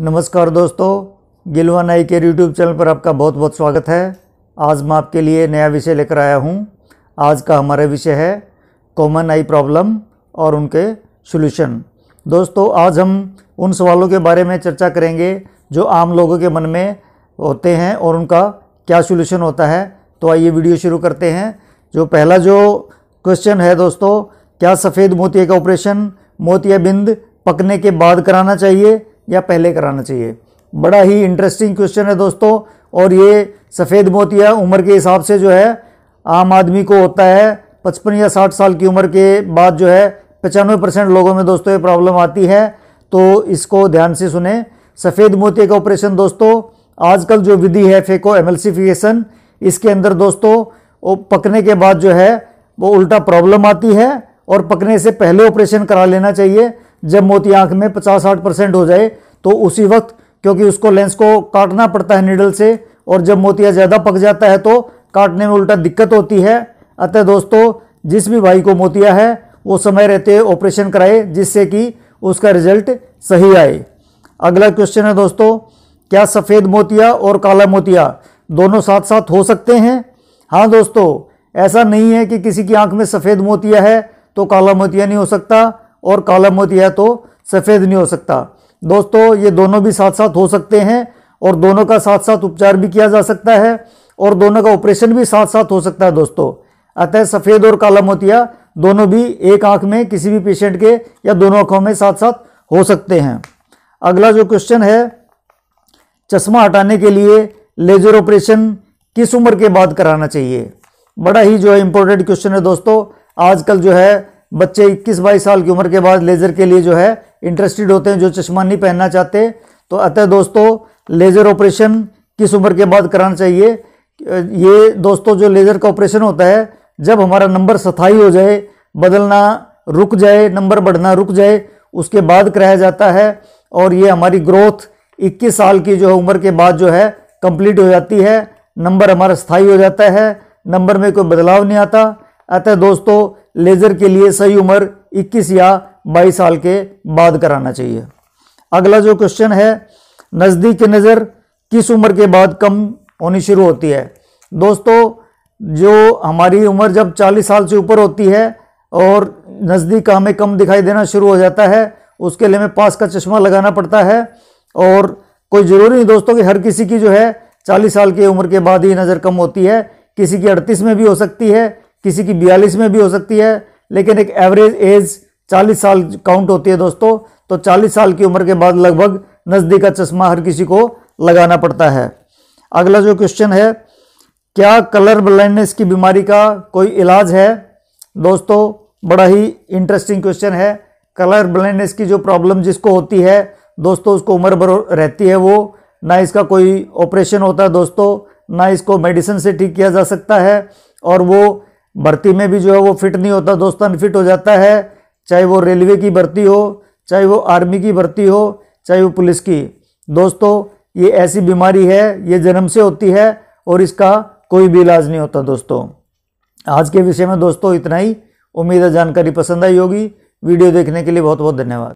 नमस्कार दोस्तों गिलवान आई के यूट्यूब चैनल पर आपका बहुत बहुत स्वागत है आज मैं आपके लिए नया विषय लेकर आया हूँ आज का हमारा विषय है कॉमन आई प्रॉब्लम और उनके सोल्यूशन दोस्तों आज हम उन सवालों के बारे में चर्चा करेंगे जो आम लोगों के मन में होते हैं और उनका क्या सोल्यूशन होता है तो आइए वीडियो शुरू करते हैं जो पहला जो क्वेश्चन है दोस्तों क्या सफ़ेद मोतिया का ऑपरेशन मोतिया बिंद पकने के बाद कराना चाहिए या पहले कराना चाहिए बड़ा ही इंटरेस्टिंग क्वेश्चन है दोस्तों और ये सफ़ेद मोतिया उम्र के हिसाब से जो है आम आदमी को होता है पचपन या साठ साल की उम्र के बाद जो है पचानवे परसेंट लोगों में दोस्तों ये प्रॉब्लम आती है तो इसको ध्यान से सुने सफ़ेद मोतिया का ऑपरेशन दोस्तों आजकल जो विधि है फेको एमल्सिफिकेशन इसके अंदर दोस्तों वो पकने के बाद जो है वो उल्टा प्रॉब्लम आती है और पकने से पहले ऑपरेशन करा लेना चाहिए जब मोती आंख में पचास साठ परसेंट हो जाए तो उसी वक्त क्योंकि उसको लेंस को काटना पड़ता है निडल से और जब मोतिया ज़्यादा पक जाता है तो काटने में उल्टा दिक्कत होती है अतः दोस्तों जिस भी भाई को मोतिया है वो समय रहते ऑपरेशन कराए जिससे कि उसका रिजल्ट सही आए अगला क्वेश्चन है दोस्तों क्या सफ़ेद मोतिया और काला मोतिया दोनों साथ साथ हो सकते हैं हाँ दोस्तों ऐसा नहीं है कि किसी की आंख में सफ़ेद मोतिया है तो काला मोतिया नहीं हो सकता और काला है तो सफ़ेद नहीं हो सकता दोस्तों ये दोनों भी साथ साथ हो सकते हैं और दोनों का साथ साथ उपचार भी किया जा सकता है और दोनों का ऑपरेशन भी साथ साथ हो सकता है दोस्तों अतः सफ़ेद और काला मोतिया दोनों भी एक आंख में किसी भी पेशेंट के या दोनों आंखों में साथ साथ हो सकते हैं अगला जो क्वेश्चन है चश्मा हटाने के लिए लेजर ऑपरेशन किस उम्र के बाद कराना चाहिए बड़ा ही जो है इम्पोर्टेंट क्वेश्चन है दोस्तों आजकल जो है बच्चे 21 बाईस साल की उम्र के बाद लेज़र के लिए जो है इंटरेस्टेड होते हैं जो चश्मा नहीं पहनना चाहते तो अतः दोस्तों लेज़र ऑपरेशन किस उम्र के बाद कराना चाहिए ये दोस्तों जो लेज़र का ऑपरेशन होता है जब हमारा नंबर सथाई हो जाए बदलना रुक जाए नंबर बढ़ना रुक जाए उसके बाद कराया जाता है और ये हमारी ग्रोथ 21 साल की जो है उम्र के बाद जो है कंप्लीट हो जाती है नंबर हमारा स्थाई हो जाता है नंबर में कोई बदलाव नहीं आता अतः दोस्तों लेज़र के लिए सही उम्र 21 या 22 साल के बाद कराना चाहिए अगला जो क्वेश्चन है नज़दीक नज़र किस उम्र के बाद कम होनी शुरू होती है दोस्तों जो हमारी उम्र जब 40 साल से ऊपर होती है और नज़दीक हमें कम दिखाई देना शुरू हो जाता है उसके लिए हमें पास का चश्मा लगाना पड़ता है और कोई ज़रूरी नहीं दोस्तों कि हर किसी की जो है 40 साल की उम्र के बाद ही नज़र कम होती है किसी की 38 में भी हो सकती है किसी की बयालीस में भी हो सकती है लेकिन एक एवरेज एज चालीस साल काउंट होती है दोस्तों तो चालीस साल की उम्र के बाद लगभग नज़दीक का चश्मा हर किसी को लगाना पड़ता है अगला जो क्वेश्चन है क्या कलर ब्लाइंडनेस की बीमारी का कोई इलाज है दोस्तों बड़ा ही इंटरेस्टिंग क्वेश्चन है कलर ब्लाइंडनेस की जो प्रॉब्लम जिसको होती है दोस्तों उसको उम्र भर रहती है वो ना इसका कोई ऑपरेशन होता है दोस्तों ना इसको मेडिसिन से ठीक किया जा सकता है और वो भर्ती में भी जो है वो फिट नहीं होता दोस्त अनफिट हो जाता है चाहे वो रेलवे की भर्ती हो चाहे वो आर्मी की भर्ती हो चाहे वो पुलिस की दोस्तों ये ऐसी बीमारी है ये जन्म से होती है और इसका कोई भी इलाज नहीं होता दोस्तों आज के विषय में दोस्तों इतना ही उम्मीद है जानकारी पसंद आई होगी वीडियो देखने के लिए बहुत बहुत धन्यवाद